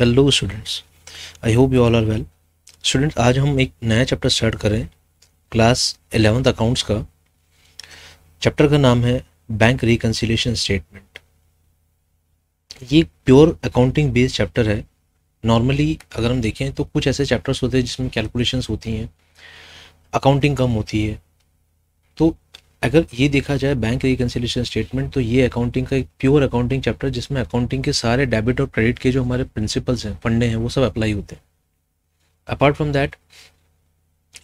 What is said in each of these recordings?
Hello students I hope you all are well students आज हम एक नया चैप्टर स्टार्ट करें क्लास एलेवंथ अकाउंट्स का चैप्टर का नाम है बैंक रिकन्सिलेशन स्टेटमेंट ये प्योर अकाउंटिंग बेस्ड चैप्टर है नॉर्मली अगर हम देखें तो कुछ ऐसे चैप्टर्स होते हैं जिसमें कैलकुलेशंस होती हैं अकाउंटिंग कम होती है तो अगर ये देखा जाए बैंक रिकन्सिलेशन स्टेटमेंट तो ये अकाउंटिंग का एक प्योर अकाउंटिंग चैप्टर जिसमें अकाउंटिंग के सारे डेबिट और क्रेडिट के जो हमारे प्रिंसिपल्स हैं फंडे हैं वो सब अप्लाई होते हैं अपार्ट फ्रॉम दैट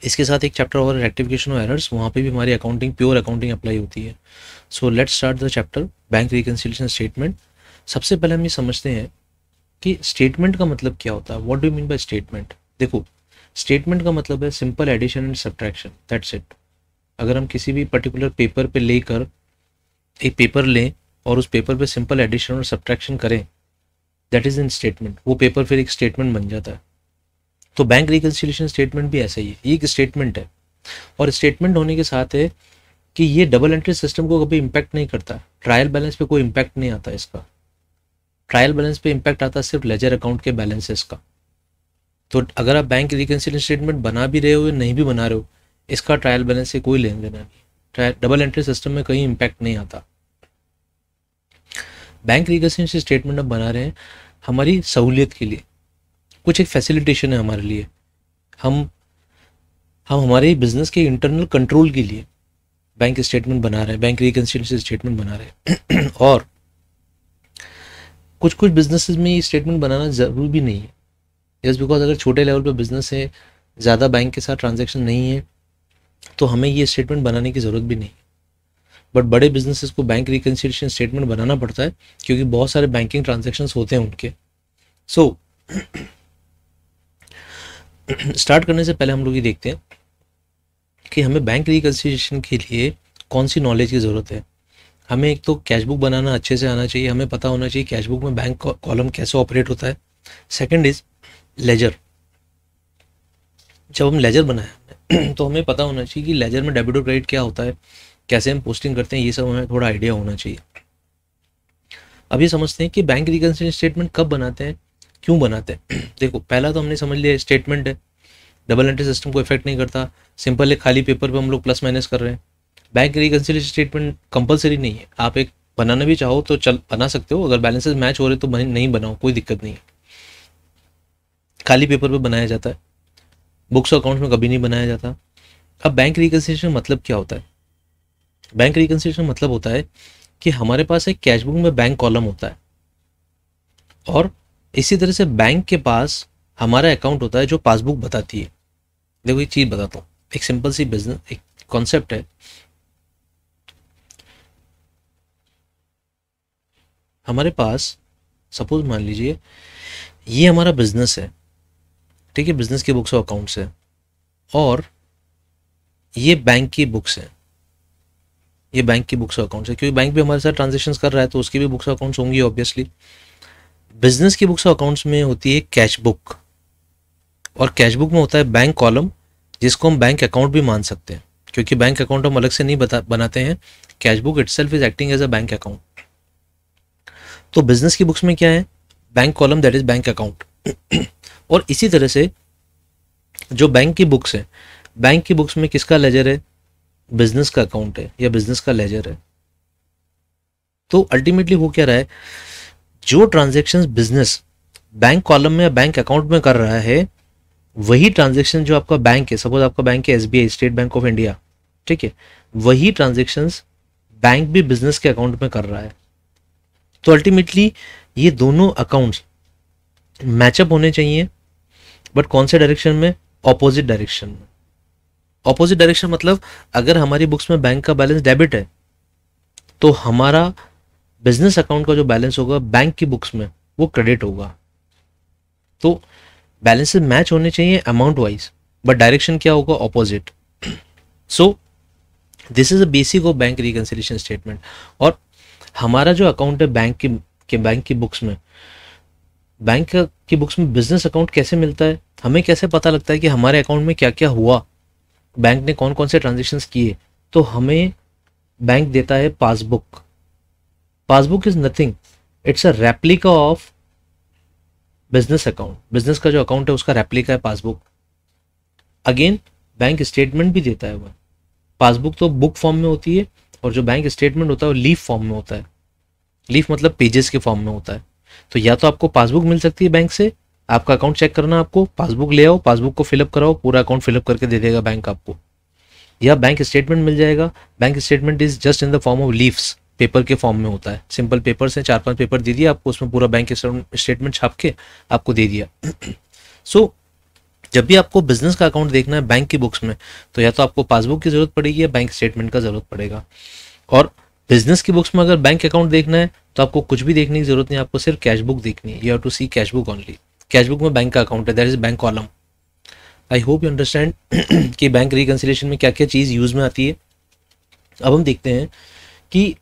इसके साथ एक चैप्टर और रेक्टिफिकेशन और एरर्स वहाँ पे भी हमारी अकाउंटिंग प्योर अकाउंटिंग अप्लाई होती है so let start the chapter bank reconciliation statement सबसे पहले हम ये समझते हैं कि स्टेटमेंट का मतलब क्या होता है what do mean by statement देखो स्टेटमेंट का मतलब है simple addition and subtraction that's it अगर हम किसी भी पर्टिकुलर पेपर पे लेकर एक पेपर लें और उस पेपर पे सिंपल एडिशन और सब्ट्रैक्शन करें दैट इज़ इन स्टेटमेंट वो पेपर फिर एक स्टेटमेंट बन जाता है तो बैंक रिकन्सिलेशन स्टेटमेंट भी ऐसा ही है ये एक स्टेटमेंट है और स्टेटमेंट होने के साथ है कि ये डबल एंट्री सिस्टम को कभी इम्पैक्ट नहीं करता ट्रायल बैलेंस पर कोई इम्पैक्ट नहीं आता इसका ट्रायल बैलेंस पे इम्पैक्ट आता सिर्फ लेजर अकाउंट के बैलेंसेस का तो अगर आप बैंक रिकन्सिलेशन स्टेटमेंट बना भी रहे हो या नहीं भी बना रहे हो इसका ट्रायल बैलेंस से कोई लेन देना नहीं डबल एंट्री सिस्टम में कहीं इम्पैक्ट नहीं आता बैंक रिकसिंग से स्टेटमेंट हम बना रहे हैं हमारी सहूलियत के लिए कुछ एक फैसिलिटेशन है हमारे लिए हम हम हमारे बिजनेस के इंटरनल कंट्रोल के लिए बैंक स्टेटमेंट बना रहे हैं बैंक रिकन्सिडेंसी स्टेटमेंट बना रहे हैं और कुछ कुछ बिजनेस में ये स्टेटमेंट बनाना ज़रूरी भी नहीं है जस्ट बिकॉज अगर छोटे लेवल पर बिजनेस है ज़्यादा बैंक के साथ ट्रांजेक्शन नहीं है तो हमें ये स्टेटमेंट बनाने की ज़रूरत भी नहीं बट बड़े बिजनेसेस को बैंक रिकनसिलेशन स्टेटमेंट बनाना पड़ता है क्योंकि बहुत सारे बैंकिंग ट्रांजेक्शन्स होते हैं उनके सो so, स्टार्ट करने से पहले हम लोग ये देखते हैं कि हमें बैंक रिकन्सिलेशन के लिए कौन सी नॉलेज की ज़रूरत है हमें एक तो कैशबुक बनाना अच्छे से आना चाहिए हमें पता होना चाहिए कैशबुक में बैंक कॉलम कैसे ऑपरेट होता है सेकंड इज लेजर जब हम लेजर बनाया तो हमें पता होना चाहिए कि लेजर में डेबिट और क्रेडिट क्या होता है कैसे हम पोस्टिंग करते हैं ये सब हमें थोड़ा आइडिया होना चाहिए अब ये समझते हैं कि बैंक रिकनसिल स्टेटमेंट कब बनाते हैं क्यों बनाते हैं देखो पहला तो हमने समझ लिया स्टेटमेंट है डबल एंट्री सिस्टम को इफेक्ट नहीं करता सिंपल एक खाली पेपर पे हम लोग प्लस माइनस कर रहे हैं बैंक रिकनसिल स्टेटमेंट कंपलसरी नहीं है आप एक बनाना भी चाहो तो चल बना सकते हो अगर बैलेंसेस मैच हो रहे तो नहीं बनाओ कोई दिक्कत नहीं है खाली पेपर पर बनाया जाता है बुक्स अकाउंट में कभी नहीं बनाया जाता अब बैंक रिकन्सिलेशन मतलब क्या होता है बैंक रिकन्सिलेशन मतलब होता है कि हमारे पास एक कैशबुक में बैंक कॉलम होता है और इसी तरह से बैंक के पास हमारा अकाउंट होता है जो पासबुक बताती है देखो एक चीज़ बताता हूँ एक सिंपल सी बिजनेस एक कॉन्सेप्ट है हमारे पास सपोज मान लीजिए ये हमारा बिजनेस है ठीक है बिजनेस की बुक्स और अकाउंट्स है और ये बैंक की बुक्स हैं ये बैंक की बुक्स और अकाउंट्स है क्योंकि बैंक भी हमारे साथ ट्रांजेक्शन कर रहा है तो उसकी भी बुक्स और अकाउंट्स होंगी ऑब्वियसली बिजनेस की बुक्स और अकाउंट्स में होती है कैश बुक और कैश बुक में होता है बैंक कॉलम जिसको हम बैंक अकाउंट भी मान सकते हैं क्योंकि बैंक अकाउंट हम अलग से नहीं बता बनाते हैं cash book itself is acting as a bank account तो बिजनेस की बुक्स में क्या है bank column that is bank account और इसी तरह से जो बैंक की बुक्स हैं बैंक की बुक्स में किसका लेजर है बिजनेस का अकाउंट है या बिजनेस का लेजर है तो अल्टीमेटली वो क्या रहा है जो ट्रांजेक्शन बिजनेस बैंक कॉलम में या बैंक अकाउंट में कर रहा है वही ट्रांजेक्शन जो आपका बैंक है सपोज आपका बैंक है S State Bank of India ठीक है वही ट्रांजेक्शन बैंक भी बिजनेस के अकाउंट में कर रहा है तो अल्टीमेटली ये दोनों अकाउंट्स मैचअप होने चाहिए बट कौन से डायरेक्शन में ऑपोजिट डायरेक्शन में ऑपोजिट डायरेक्शन मतलब अगर हमारी बुक्स में बैंक का बैलेंस डेबिट है तो हमारा बिजनेस अकाउंट का जो बैलेंस होगा बैंक की बुक्स में वो क्रेडिट होगा तो बैलेंसेस मैच होने चाहिए अमाउंट वाइज बट डायरेक्शन क्या होगा opposite so this is a basic of bank reconciliation statement और हमारा जो अकाउंट है बैंक की के बैंक की बुक्स में बैंक की बुक्स में बिजनेस अकाउंट कैसे मिलता है हमें कैसे पता लगता है कि हमारे अकाउंट में क्या क्या हुआ बैंक ने कौन कौन से ट्रांजेक्शन किए तो हमें बैंक देता है passbook passbook is nothing it's a replica of business account business का जो अकाउंट है उसका रेप्लिका है पासबुक अगेन बैंक स्टेटमेंट भी देता है वह पासबुक तो बुक फॉर्म में होती है और जो बैंक स्टेटमेंट होता है वो लीफ फॉर्म में होता है लीफ मतलब पेजेस के फॉर्म में होता है तो या तो आपको पासबुक मिल सकती है बैंक से आपका अकाउंट चेक करना आपको पासबुक ले आओ पासबुक को फिलअप कराओ पूरा अकाउंट फिलअप करके दे देगा बैंक आपको या बैंक स्टेटमेंट मिल जाएगा bank statement is just in the form of leaves paper के फॉर्म में होता है सिंपल पेपर से चार पांच पेपर दे दिया आपको उसमें पूरा बैंक स्टेटमेंट छाप के आपको दे दिया सो so, जब भी आपको बिजनेस का अकाउंट देखना है बैंक की बुक्स में तो या तो आपको पासबुक की जरूरत पड़ेगी या बैंक स्टेटमेंट का जरूरत पड़ेगा और बिजनेस की बुक्स में अगर बैंक अकाउंट देखना है तो आपको कुछ भी देखने की जरूरत नहीं आपको सिर्फ कैश बुक देखनी है you have to see cash book only cash book में बैंक का अकाउंट है that is bank column I hope you understand कि बैंक रिकन्सिलेशन में क्या क्या चीज़ यूज़ में आती है अब हम देखते हैं कि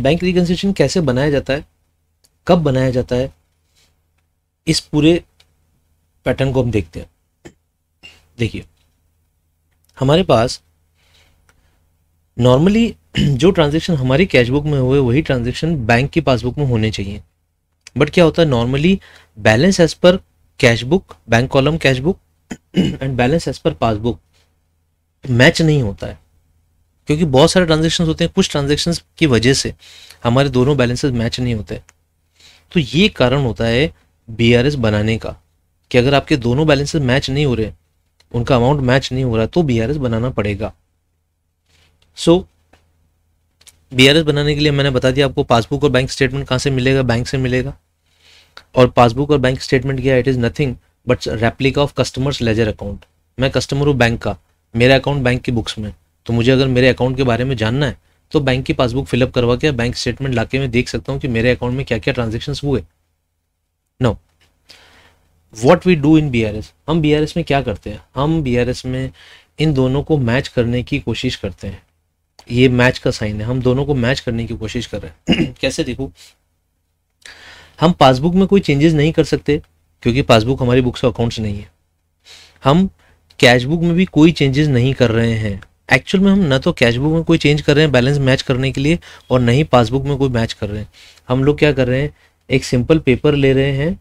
बैंक रिकन्सिलेशन कैसे बनाया जाता है कब बनाया जाता है इस पूरे पैटर्न को हम देखते हैं देखिए हमारे पास नॉर्मली जो ट्रांजेक्शन हमारी कैशबुक में हुए वही ट्रांजेक्शन बैंक की पासबुक में होने चाहिए बट क्या होता है normally balance as per cashbook bank column cashbook and balance as per passbook match नहीं होता है क्योंकि बहुत सारे ट्रांजेक्शन होते हैं कुछ ट्रांजेक्शन की वजह से हमारे दोनों बैलेंसेज मैच नहीं होते तो ये कारण होता है बी बनाने का कि अगर आपके दोनों बैलेंसेस मैच नहीं हो रहे उनका अमाउंट मैच नहीं हो रहा तो बी बनाना पड़ेगा सो so, बी बनाने के लिए मैंने बता दिया आपको पासबुक और बैंक स्टेटमेंट कहाँ से मिलेगा बैंक से मिलेगा और पासबुक और बैंक स्टेटमेंट क्या it is nothing but replica of customers ledger account मैं कस्टमर हूँ बैंक का मेरा अकाउंट बैंक की बुक्स में तो मुझे अगर मेरे अकाउंट के बारे में जानना है तो बैंक की पासबुक फिलअप करवा के बैंक स्टेटमेंट लाके मैं देख सकता हूँ कि मेरे अकाउंट में क्या क्या ट्रांजेक्शन हुए no what we do in B हम बी में क्या करते हैं हम बी में इन दोनों को मैच करने की कोशिश करते हैं ये मैच का साइन है हम दोनों को मैच करने की कोशिश कर रहे हैं कैसे देखो हम पासबुक में कोई चेंजेस नहीं कर सकते क्योंकि पासबुक हमारी बुक्स और अकाउंट्स नहीं है हम कैशबुक में भी कोई चेंजेस नहीं कर रहे हैं एक्चुअल में हम ना तो कैशबुक में कोई चेंज कर रहे हैं बैलेंस मैच करने के लिए और ना ही पासबुक में कोई मैच कर रहे हैं हम लोग क्या कर रहे हैं एक सिंपल पेपर ले रहे हैं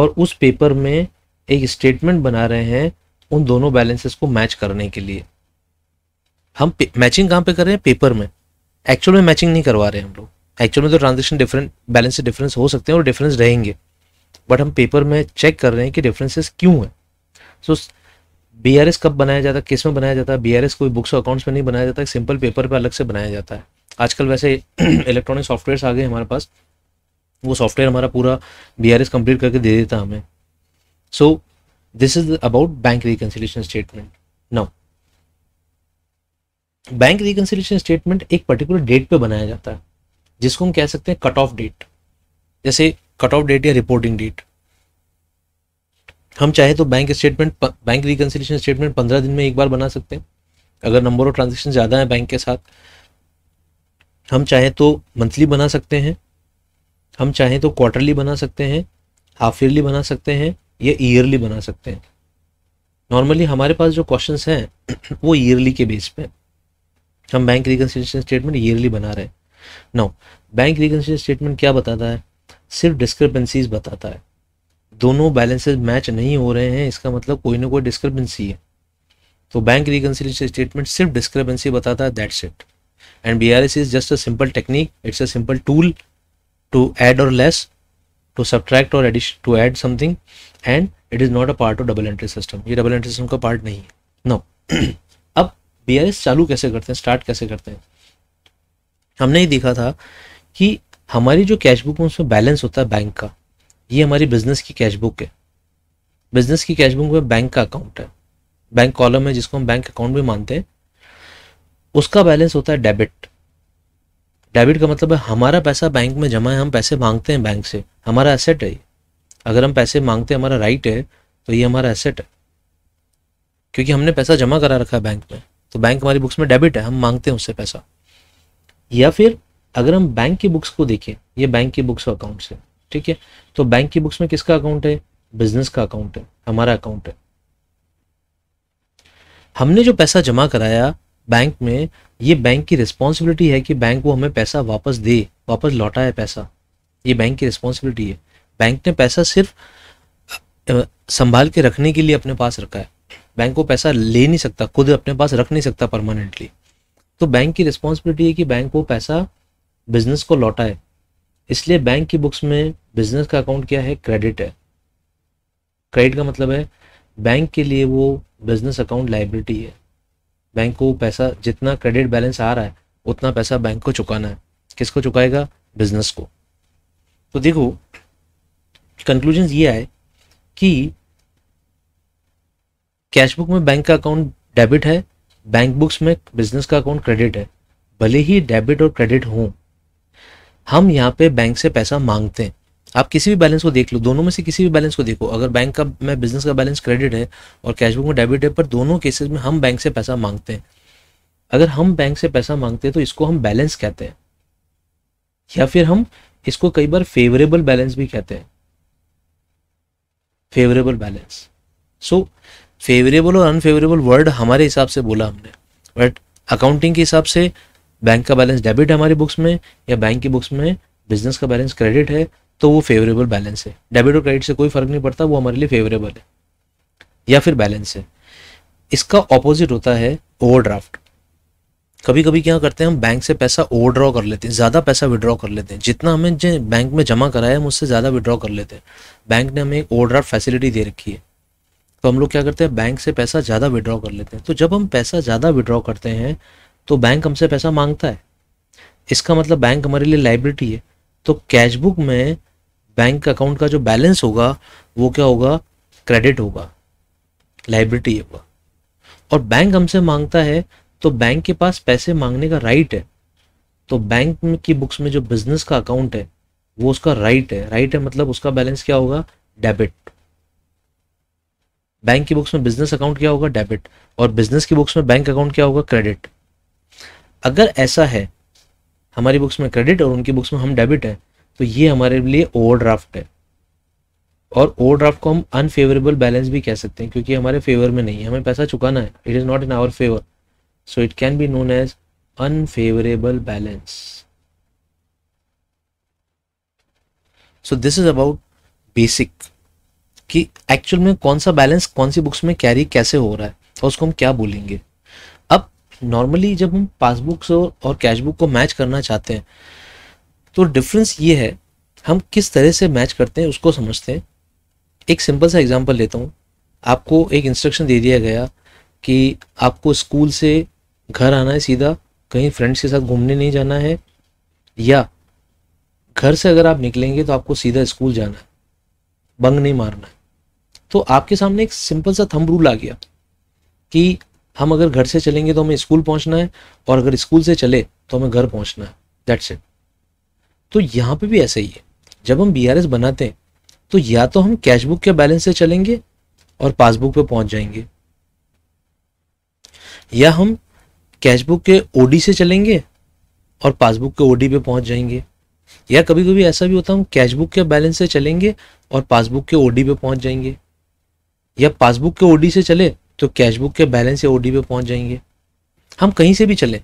और उस पेपर में एक स्टेटमेंट बना रहे हैं उन दोनों बैलेंसेस को मैच करने के लिए हम मैचिंग कहाँ पे कर रहे हैं पेपर में एक्चुअल में मैचिंग नहीं करवा रहे हैं हम लोग एक्चुअल में तो ट्रांजेक्शन डिफरेंट बैलेंस डिफरेंस हो सकते हैं और डिफरेंस रहेंगे बट हम पेपर में चेक कर रहे हैं कि डिफरेंसेस क्यों हैं सो बी आर एस कब बनाया जाता है किस में बनाया जाता है बी आर एस कोई बुक्स और अकाउंट्स में नहीं बनाया जाता सिंपल पेपर पर अलग से बनाया जाता है आजकल वैसे इलेक्ट्रॉनिक सॉफ्टवेयर आ गए हमारे पास वो सॉफ्टवेयर हमारा पूरा बी आर एस कंप्लीट करके दे देता हमें so this is about bank reconciliation statement now bank reconciliation statement एक पर्टिकुलर डेट पे बनाया जाता है जिसको हम कह सकते हैं कट ऑफ डेट जैसे कट ऑफ डेट या रिपोर्टिंग डेट हम चाहे तो bank statement bank reconciliation statement पंद्रह दिन में एक बार बना सकते हैं अगर नंबर ऑफ ट्रांजेक्शन ज़्यादा है बैंक के साथ हम चाहे तो मंथली बना सकते हैं हम चाहे तो क्वार्टरली बना सकते हैं हाफ ईयरली बना सकते हैं या ईयरली बना सकते हैं नॉर्मली हमारे पास जो क्वेश्चंस हैं वो ईयरली के बेस पे हैं हम बैंक रिकन्सिलेशन स्टेटमेंट ईयरली बना रहे हैं नो बैंक रिकनसिलेशन स्टेटमेंट क्या बताता है सिर्फ डिस्क्रिपेंसीज बताता है दोनों बैलेंसेज मैच नहीं हो रहे हैं इसका मतलब कोई ना कोई डिस्क्रिपेंसी है तो बैंक रिकन्सिलेशन स्टेटमेंट सिर्फ डिस्क्रिपेंसी बताता है that's it and B R S is just a simple technique it's a simple tool to add और लेस टू सब्ट्रैक्ट और add is to add something and it is not a part of double entry system ये double entry system का part नहीं है no no. B चालू कैसे करते हैं स्टार्ट कैसे करते हैं हमने ये देखा था कि हमारी जो कैश बुक है उसमें बैलेंस होता है बैंक का ये हमारी बिजनेस की कैश बुक है बिजनेस की कैश बुक में बैंक का अकाउंट है बैंक कॉलम है जिसको हम बैंक अकाउंट भी मानते हैं उसका बैलेंस होता है डेबिट डेबिट का मतलब है हमारा पैसा बैंक में जमा है हम पैसे मांगते हैं बैंक से हमारा एसेट है ये अगर हम पैसे मांगते हैं हमारा राइट है तो ये हमारा एसेट है क्योंकि हमने पैसा जमा करा रखा है बैंक में तो बैंक हमारी बुक्स में डेबिट है हम मांगते हैं उससे पैसा या फिर अगर हम बैंक की बुक्स को देखें ये बैंक की बुक्स अकाउंट से ठीक है तो बैंक की बुक्स में किसका अकाउंट है बिजनेस का अकाउंट है हमारा अकाउंट है हमने जो पैसा जमा कराया बैंक में ये बैंक की रिस्पॉन्सिबिलिटी है कि बैंक वो हमें पैसा वापस दे वापस लौटाए पैसा ये बैंक की रिस्पॉन्सिबिलिटी है बैंक ने पैसा सिर्फ संभाल के रखने के लिए अपने पास रखा है बैंक को पैसा ले नहीं सकता खुद अपने पास रख नहीं सकता परमानेंटली तो बैंक की रिस्पॉन्सिबिलिटी है कि बैंक वो पैसा बिजनेस को लौटाए इसलिए बैंक की बुक्स में बिजनेस का अकाउंट क्या है क्रेडिट है क्रेडिट का मतलब है बैंक के लिए वो बिजनेस अकाउंट लाइबिलिटी है बैंक को पैसा जितना क्रेडिट बैलेंस आ रहा है उतना पैसा बैंक को चुकाना है किसको चुकाएगा बिजनेस को तो देखो कंक्लूजन ये आए कि कैशबुक में बैंक का अकाउंट डेबिट है बैंक बुक्स में बिजनेस का अकाउंट क्रेडिट है भले ही डेबिट और क्रेडिट हों हम यहाँ पे बैंक से पैसा मांगते हैं आप किसी भी बैलेंस को देख लो दोनों में से किसी भी बैलेंस को देखो अगर बैंक का मैं बिजनेस का बैलेंस क्रेडिट है और कैशबुक में डेबिट है पर दोनों केसेस में हम बैंक से पैसा मांगते हैं अगर हम बैंक से पैसा मांगते हैं तो इसको हम बैलेंस कहते हैं या फिर हम इसको कई बार फेवरेबल बैलेंस भी कहते हैं favourable balance so so, favourable और अनफेवरेबल वर्ड हमारे हिसाब से बोला हमने बट अकाउंटिंग के हिसाब से बैंक का बैलेंस डेबिट है हमारी बुक्स में या बैंक की बुक्स में बिजनेस का बैलेंस क्रेडिट है तो वो फेवरेबल बैलेंस है डेबिट और क्रेडिट से कोई फर्क नहीं पड़ता वो हमारे लिए फेवरेबल है या फिर बैलेंस है इसका ऑपोजिट होता है ओवरड्राफ्ट कभी कभी क्या करते हैं हम बैंक से पैसा ओवरड्रॉ कर लेते हैं ज़्यादा पैसा विड्रॉ कर लेते हैं जितना हमें बैंक में जमा कराया है हम उससे ज़्यादा विड्रॉ कर लेते हैं बैंक ने हमें एक ओवरड्राफ्ट फैसिलिटी दे रखी है तो हम लोग क्या करते हैं बैंक से पैसा ज़्यादा विड्रॉ कर लेते हैं तो जब हम पैसा ज़्यादा विड्रॉ करते हैं तो बैंक हमसे पैसा मांगता है इसका मतलब बैंक हमारे लिए लाइब्रेटी है तो कैशबुक में बैंक अकाउंट का जो बैलेंस होगा वो क्या होगा क्रेडिट होगा लाइब्रेटी होगा और बैंक हमसे मांगता है तो बैंक के पास पैसे मांगने का राइट है तो बैंक की बुक्स में जो बिजनेस का अकाउंट है वो उसका राइट है राइट है मतलब उसका बैलेंस क्या होगा डेबिट बैंक की बुक्स में बिजनेस अकाउंट क्या होगा डेबिट और बिजनेस की बुक्स में बैंक अकाउंट क्या होगा क्रेडिट अगर ऐसा है हमारी बुक्स में क्रेडिट और उनकी बुक्स में हम डेबिट है तो ये हमारे लिए ओवर है और ओवर ड्राफ्ट को हम अनफेवरेबल बैलेंस भी कह सकते हैं क्योंकि हमारे फेवर में नहीं है हमें पैसा चुकाना है it is not in our favour so it can be known as unfavourable balance so this is about basic कि एक्चुअल में कौन सा बैलेंस कौन सी बुक्स में कैरी कैसे हो रहा है और उसको हम क्या बोलेंगे अब नॉर्मली जब हम पासबुक्स और कैश बुक को मैच करना चाहते हैं तो डिफरेंस ये है हम किस तरह से मैच करते हैं उसको समझते हैं एक सिंपल सा एग्जांपल लेता हूँ आपको एक इंस्ट्रक्शन दे दिया गया कि आपको स्कूल से घर आना है सीधा कहीं फ्रेंड्स के साथ घूमने नहीं जाना है या घर से अगर आप निकलेंगे तो आपको सीधा स्कूल जाना है बंग नहीं मारना है तो आपके सामने एक सिंपल सा थम रूल आ गया कि हम अगर घर से चलेंगे तो हमें स्कूल पहुंचना है और अगर स्कूल से चले तो हमें घर पहुंचना है दैट्स इट तो यहाँ पे भी ऐसा ही है जब हम बी बनाते हैं तो या तो हम कैशबुक के बैलेंस से चलेंगे और पासबुक पे पहुंच जाएंगे या हम कैशबुक के ओडी से चलेंगे और पासबुक के ओडी पे पहुंच जाएंगे या कभी कभी ऐसा भी होता हूँ कैशबुक के बैलेंस से चलेंगे और पासबुक के ओडी पे पहुंच जाएंगे या पासबुक के ओडी से चले तो कैशबुक के बैलेंस से ओडी पे पहुंच जाएंगे हम कहीं से भी चलें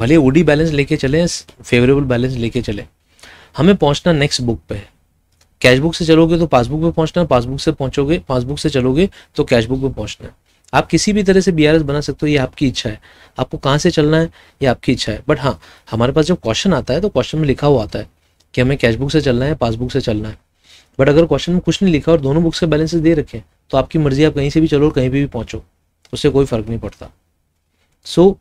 भले ओडी बैलेंस लेके चले फेवरेबल बैलेंस लेके चले हमें पहुंचना नेक्स्ट बुक पे है कैशबुक से चलोगे तो पासबुक पे पहुंचना पासबुक से पहुंचोगे पासबुक से चलोगे तो कैशबुक पे पहुंचना आप किसी भी तरह से बी बना सकते हो ये आपकी इच्छा है आपको कहाँ से चलना है ये आपकी इच्छा है बट हाँ हमारे पास जब क्वेश्चन आता है तो क्वेश्चन में लिखा हुआ आता है कि हमें कैशबुक से चलना है पासबुक से चलना है बट अगर क्वेश्चन में कुछ नहीं लिखा और दोनों बुक्स के बैलेंसेस दे रखे हैं तो आपकी मर्जी आप कहीं से भी चलो और कहीं पर भी पहुँचो उससे कोई फ़र्क नहीं पड़ता सो so,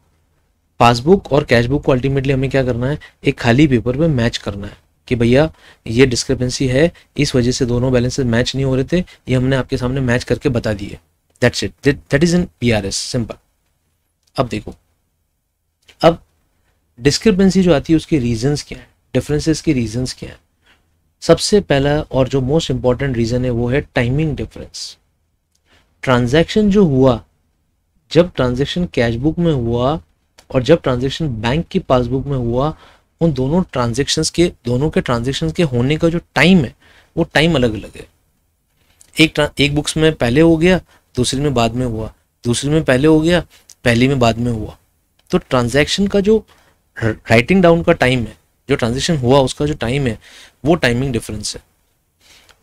पासबुक और कैशबुक को अल्टीमेटली हमें क्या करना है एक खाली पेपर पर मैच करना है कि भैया ये डिस्क्रिपेंसी है इस वजह से दोनों बैलेंसेस मैच नहीं हो रहे थे ये हमने आपके सामने मैच करके बता दिए that's it that is in P R S simple अब देखो अब डिस्क्रिपेंसी जो आती है उसके रीजंस क्या है डिफरेंसेस के रीजंस क्या हैं सबसे पहला और जो मोस्ट इम्पॉर्टेंट रीज़न है वो है टाइमिंग डिफरेंस ट्रांजैक्शन जो हुआ जब ट्रांजैक्शन कैश बुक में हुआ और जब ट्रांजैक्शन बैंक की पासबुक में हुआ उन दोनों ट्रांजेक्शन के दोनों के ट्रांजेक्शन के होने का जो टाइम है वो टाइम अलग अलग है एक एक बुक्स में पहले हो गया दूसरे में बाद में हुआ दूसरे में पहले हो गया पहले में बाद में हुआ तो ट्रांजैक्शन का जो राइटिंग डाउन का टाइम है जो ट्रांजिशन हुआ उसका जो टाइम है वो टाइमिंग डिफरेंस है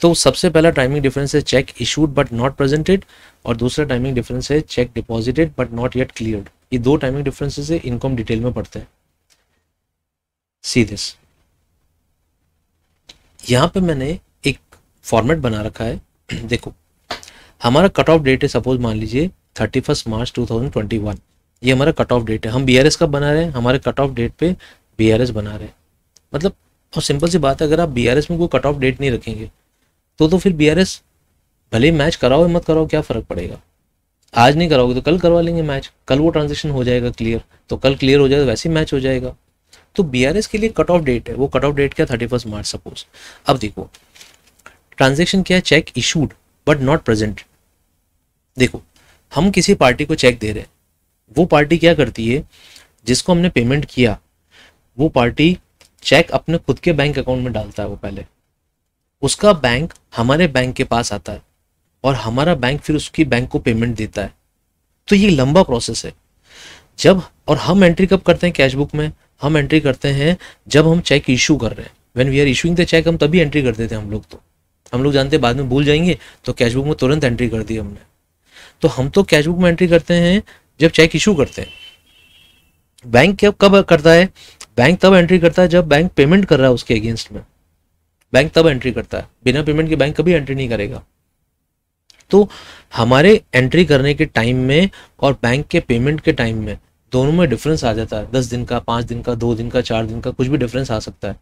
तो सबसे पहला टाइमिंग डिफरेंस है cheque issued but not presented और दूसरा टाइमिंग डिफरेंस है cheque deposited but not yet clear ये दो टाइमिंग डिफरेंसेस है इनको हम डिटेल में पढ़ते हैं सी दिस यहाँ पे मैंने एक फॉर्मेट बना रखा है देखो हमारा कट ऑफ डेट है सपोज मान लीजिए thirty first March two thousand twenty one ये हमारा कट ऑफ डेट है हम बी आर एस का बना रहे हैं हमारे कट ऑफ डेट पे बी आर एस बना रहे हैं मतलब और सिंपल सी बात है अगर आप बी में कोई कट ऑफ डेट नहीं रखेंगे तो तो फिर बी भले मैच कराओ या मत कराओ क्या फ़र्क पड़ेगा आज नहीं कराओगे तो कल करवा लेंगे मैच कल वो ट्रांजेक्शन हो जाएगा क्लियर तो कल क्लियर हो जाएगा तो वैसे ही मैच हो जाएगा तो बी के लिए कट ऑफ डेट है वो कट ऑफ डेट क्या थर्टी फर्स्ट मार्च सपोज अब देखो ट्रांजेक्शन क्या है cheque issued but not present देखो हम किसी पार्टी को चेक दे रहे हैं वो पार्टी क्या करती है जिसको हमने पेमेंट किया वो पार्टी चेक अपने खुद के बैंक अकाउंट में डालता है वो पहले उसका बैंक हमारे बैंक के पास आता है और हमारा बैंक फिर उसकी बैंक को पेमेंट देता है तो ये लंबा प्रोसेस है जब और हम एंट्री कब करते हैं कैशबुक में हम एंट्री करते हैं जब हम चेक इशू कर रहे हैं when we are issuing the cheque हम तभी एंट्री करते थे हम लोग तो हम लोग जानते हैं बाद में भूल जाएंगे तो कैशबुक में तुरंत एंट्री कर दी हमने तो हम तो कैशबुक में एंट्री करते हैं जब चेक इशू करते हैं बैंक कब करता है बैंक तब एंट्री करता है जब बैंक पेमेंट कर रहा है उसके अगेंस्ट में बैंक तब एंट्री करता है बिना पेमेंट के बैंक कभी एंट्री नहीं करेगा तो हमारे एंट्री करने के टाइम में और बैंक के पेमेंट के टाइम में दोनों में डिफरेंस आ जाता है दस दिन का पाँच दिन का दो दिन का चार दिन का कुछ भी डिफरेंस आ सकता है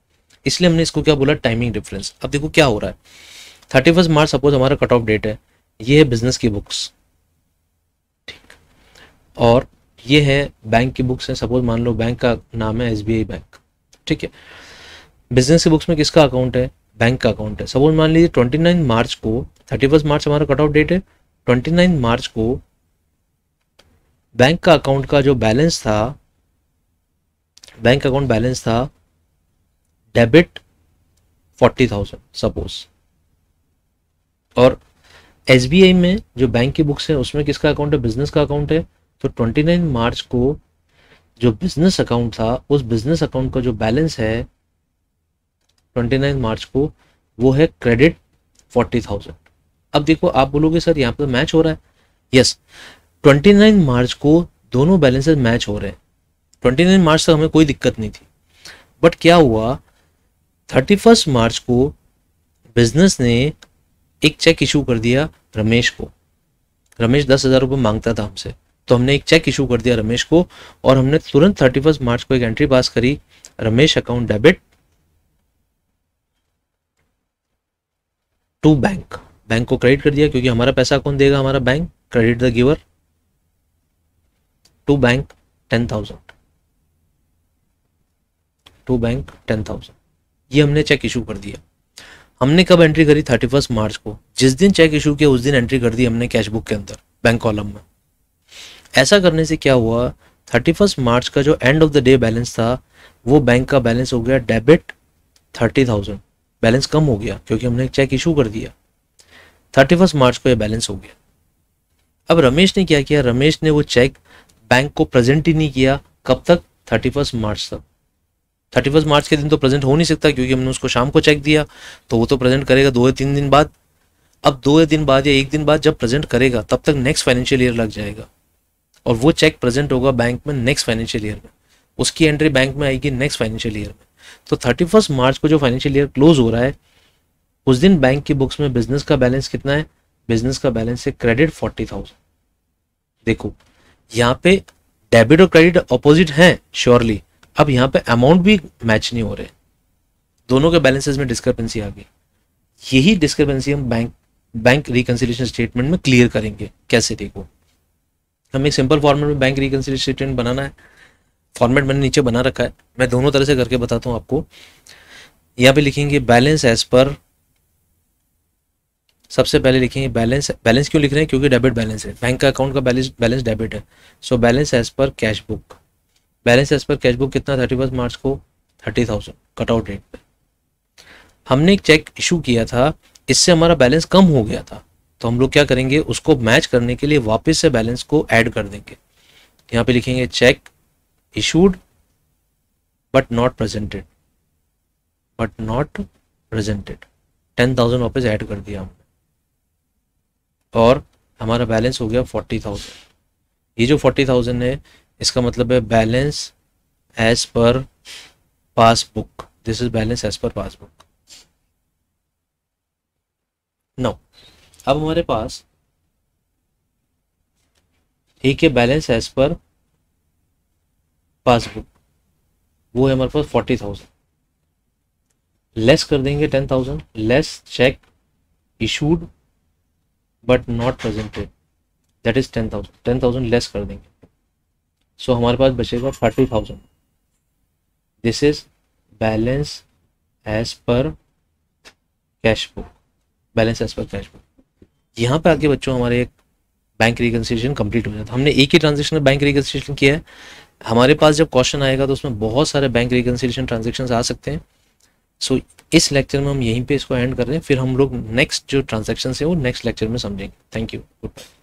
इसलिए हमने इसको क्या बोला टाइमिंग डिफरेंस अब देखो क्या हो रहा है थर्टी फर्स्ट मार्च सपोज हमारा कट ऑफ डेट है ये है बिजनेस की बुक्स ठीक और ये है बैंक की बुक्स हैं सपोज मान लो बैंक का नाम है एस बैंक ठीक है बिजनेस की बुक्स में किसका अकाउंट है बैंक का अकाउंट है सपोज मान लीजिए ट्वेंटी मार्च को थर्टी फर्स्ट मार्च हमारा कट ऑफ डेट है ट्वेंटी मार्च को बैंक का अकाउंट का जो बैलेंस था बैंक अकाउंट बैलेंस था डेबिट फोर्टी थाउजेंड सपोज और एस में जो बैंक की बुक्स है उसमें किसका अकाउंट है बिजनेस का अकाउंट है तो 29 मार्च को जो बिजनेस अकाउंट था उस बिजनेस अकाउंट का जो बैलेंस है 29 मार्च को वो है क्रेडिट 40,000 अब देखो आप बोलोगे सर यहाँ पर मैच तो हो रहा है यस 29 मार्च को दोनों बैलेंसेस मैच हो रहे हैं 29 मार्च तक हमें कोई दिक्कत नहीं थी बट क्या हुआ 31 मार्च को बिजनेस ने एक चेक इशू कर दिया रमेश को रमेश दस हज़ार रुपये मांगता था हमसे तो हमने एक चेक इशू कर दिया रमेश को और हमने तुरंत थर्टी फर्स्ट मार्च को एक एंट्री पास करी Ramesh account debit to bank bank को क्रेडिट कर दिया क्योंकि हमारा पैसा कौन देगा हमारा bank credit the giver to bank ten thousand to bank ten thousand ये हमने चेक इशू कर दिया हमने कब एंट्री करी थर्टी फर्स्ट मार्च को जिस दिन चेक इशू किया उस दिन एंट्री कर दी हमने कैश बुक के अंदर बैंक कॉलम में ऐसा करने से क्या हुआ थर्टी फर्स्ट मार्च का जो end of the day balance था वो बैंक का बैलेंस हो गया डेबिट थर्टी थाउजेंड बैलेंस कम हो गया क्योंकि हमने एक चेक इशू कर दिया थर्टी फर्स्ट मार्च को ये बैलेंस हो गया अब रमेश ने क्या किया रमेश ने वो चेक बैंक को प्रेजेंट ही नहीं किया कब तक थर्टी फर्स्ट मार्च तक थर्टी फर्स्ट मार्च के दिन तो प्रेजेंट हो नहीं सकता क्योंकि हमने उसको शाम को चेक दिया तो वो तो प्रेजेंट करेगा दो या तीन दिन बाद अब दो या दिन बाद या एक दिन बाद जब प्रेजेंट करेगा तब तक नेक्स्ट फाइनेंशियल ईयर लग जाएगा और वो चेक प्रेजेंट होगा बैंक में नेक्स्ट फाइनेंशियल ईयर में उसकी एंट्री बैंक में आएगी नेक्स्ट फाइनेंशियल ईयर में तो थर्टी फर्स्ट मार्च को जो फाइनेंशियल ईयर क्लोज हो रहा है उस दिन बैंक की बुक्स में बिजनेस का बैलेंस कितना है बिजनेस का बैलेंस है क्रेडिट फोर्टी थाउजेंड देखो यहाँ पे डेबिट और क्रेडिट अपोजिट हैं श्योरली अब यहाँ पे अमाउंट भी मैच नहीं हो रहे दोनों के बैलेंसेज में डिस्क्रिपेंसी आ गई यही डिस्क्रिपेंसी हम बैंक बैंक रिकन्सिलेशन स्टेटमेंट में क्लियर करेंगे कैसे देखो हमें सिंपल फॉर्मेट में बैंक रिकनसिलेशन स्टेटमेंट बनाना है फॉर्मेट मैंने नीचे बना रखा है मैं दोनों तरह से करके बताता हूँ आपको यहाँ पे लिखेंगे बैलेंस एज पर सबसे पहले लिखेंगे बैलेंस बैलेंस क्यों लिख रहे हैं क्योंकि डेबिट बैलेंस है बैंक का अकाउंट का बैलेंस बैलेंस डेबिट है so balance as per cash book balance as per cash book कितना थर्टी फर्स्ट मार्च को थर्टी थाउजेंड कटआउट रेट पर हमने एक चेक इशू किया था इससे हमारा बैलेंस कम हो गया था तो हम लोग क्या करेंगे उसको मैच करने के लिए वापस से बैलेंस को ऐड कर देंगे यहाँ पे लिखेंगे cheque issued but not presented but not presented ten thousand वापस ऐड कर दिया हमने और हमारा बैलेंस हो गया फोर्टी थाउजेंड ये जो फोर्टी थाउजेंड है इसका मतलब है balance as per passbook this is balance as per passbook now अब हमारे पास ठीक है बैलेंस एज पर पासबुक वो है हमारे पास फोर्टी थाउजेंड लेस कर देंगे ten thousand less cheque issued but not presented that is ten thousand ten thousand less कर देंगे सो so, हमारे पास बचेगा thirty thousand this is balance as per cash book balance as per cash book यहाँ पे आके बच्चों हमारे एक बैंक रिकन्सिलेशन कंप्लीट हो जाता है हमने एक ही ट्रांजेक्शन बैंक रिकन्सिलेशन किया है हमारे पास जब क्वेश्चन आएगा तो उसमें बहुत सारे बैंक रिकन्सिलेशन ट्रांजेक्शन आ सकते हैं सो so, इस लेक्चर में हम यहीं पे इसको एंड कर रहे हैं फिर हम लोग नेक्स्ट जो ट्रांजेक्शन है वो नेक्स्ट लेक्चर में समझेंगे थैंक यू गुड बाय